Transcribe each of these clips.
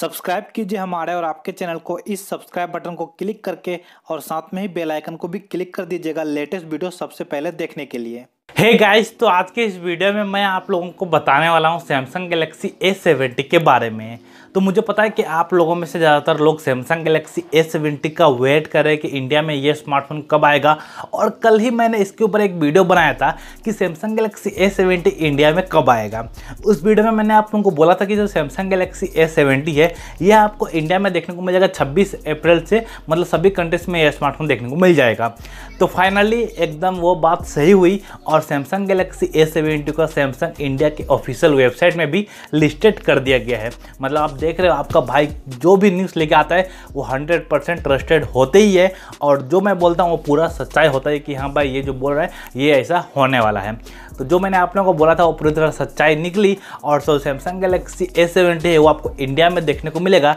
subscribe कीजिए हमारे और आपके चैनल को इस सब्सक्राइब बटन को क्लिक करके और साथ में ही बेल आइकन को भी क्लिक कर दीजिएगा लेटेस्ट वीडियो सबसे पहले देखने के लिए हे hey गाइस तो आज के इस वीडियो में मैं आप लोगों को बताने वाला हूँ सैमसंग गैलेक्सी ए सेवेंटी के बारे में तो मुझे पता है कि आप लोगों में से ज़्यादातर लोग सैमसंग गैलेक्सी ए सेवेंटी का वेट कर रहे हैं कि इंडिया में ये स्मार्टफोन कब आएगा और कल ही मैंने इसके ऊपर एक वीडियो बनाया था कि Samsung Galaxy A seventy India में कब आएगा उस वीडियो में मैंने आप लोगों को बोला था कि जो सैमसंग गैलेक्सी ए सेवेंटी है यह आपको इंडिया में देखने को मिल जाएगा छब्बीस अप्रैल से मतलब सभी कंट्रीज़ में यह स्मार्टफोन देखने को मिल जाएगा तो फाइनली एकदम वो बात सही हुई और सैमसंग गैलेक्सी ए सेवेंटी का सैमसंग इंडिया के ऑफिशियल वेबसाइट में भी लिस्टेड कर दिया गया है मतलब आप देख रहे हो आपका भाई जो भी न्यूज़ लेके आता है वो हंड्रेड परसेंट ट्रस्टेड होते ही है और जो मैं बोलता हूँ वो पूरा सच्चाई होता है कि हाँ भाई ये जो बोल रहा है ये ऐसा होने वाला है तो जो मैंने आप लोगों को बोला था वो पूरी तरह सच्चाई निकली और so Samsung Galaxy A seventy है वो आपको इंडिया में देखने को मिलेगा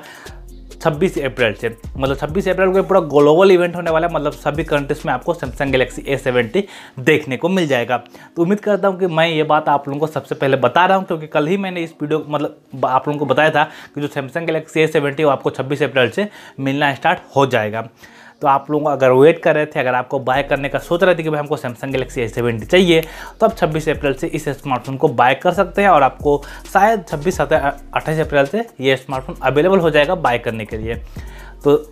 छब्बीस अप्रैल से मतलब छब्बीस अप्रैल को पूरा ग्लोबल इवेंट होने वाला है मतलब सभी कंट्रीज में आपको सैमसंग गलेक्सी ए देखने को मिल जाएगा तो उम्मीद करता हूँ कि मैं ये बात आप लोगों को सबसे पहले बता रहा हूँ क्योंकि कल ही मैंने इस वीडियो मतलब आप लोगों को बताया था कि जो सैमसंग गलेक्सी ए वो आपको छब्बीस अप्रैल से मिलना स्टार्ट हो जाएगा तो आप लोग अगर वेट कर रहे थे अगर आपको बाय करने का सोच रहे थे कि भाई हमको सैमसंग गलेक्सी एस चाहिए तो आप छब्बीस अप्रैल से इस स्मार्टफोन को बाय कर सकते हैं और आपको शायद छब्बीस अट्ठाईस अप्रैल से ये स्मार्टफोन अवेलेबल हो जाएगा बाय करने के लिए तो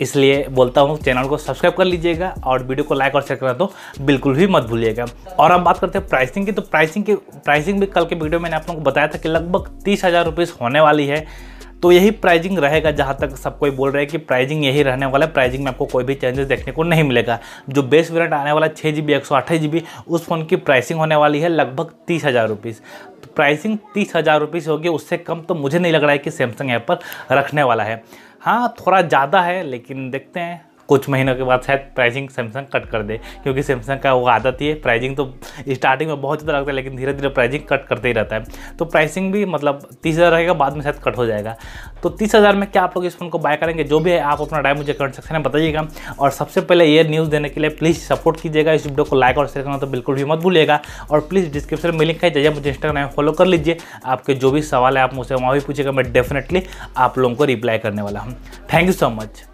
इसलिए बोलता हूँ चैनल को सब्सक्राइब कर लीजिएगा और वीडियो को लाइक और शेयर करना तो बिल्कुल भी मत भूलिएगा और हम बात करते हैं प्राइसिंग की तो प्राइसिंग की प्राइसिंग भी कल के वीडियो में मैंने आप लोगों को बताया था कि लगभग तीस हज़ार रुपीज़ होने वाली है तो यही प्राइजिंग रहेगा जहाँ तक सब कोई बोल रहे हैं कि प्राइजिंग यही रहने वाला है प्राइजिंग में आपको कोई भी चेंजेस देखने को नहीं मिलेगा जो बेस्ट वेरियंट आने वाला छः जी बी एक सौ अट्ठाईस जी बी उस फ़ोन की प्राइसिंग होने वाली है लगभग तीस हज़ार रुपीज़ तो प्राइसिंग तीस हज़ार रुपीज़ होगी उससे कम तो मुझे नहीं लग रहा है कि सैमसंग ऐप पर रखने वाला है हाँ थोड़ा ज़्यादा है लेकिन देखते हैं कुछ महीनों के बाद शायद प्राइसिंग सैमसंग कट कर दे क्योंकि सैमसंग का वो आदत ही है प्राइसिंग तो स्टार्टिंग में बहुत ज़्यादा लगता है लेकिन धीरे धीरे प्राइसिंग कट करते ही रहता है तो प्राइसिंग भी मतलब तीस हज़ार रहेगा बाद में शायद कट हो जाएगा तो तीस हज़ार में क्या आप लोग इस फ़ोन को बाय करेंगे जो भी है आप अपना टाइम मुझे कमेंट सेक्शन में बताइएगा और सबसे पहले ये न्यूज़ देने के लिए प्लीज़ सपोर्ट कीजिएगा इस वीडियो को लाइक और शेयर करना तो बिल्कुल भी मत भूलिएगा और प्लीज़ डिस्क्रिप्शन में लिंक है जाइए मुझे इंस्टाग्राम फॉलो कर लीजिए आपके जो भी सवाल है आप मुझसे वहाँ भी पूछेगा मैं डेफिनेटली आप लोगों को रिप्लाई करने वाला हूँ थैंक यू सो मच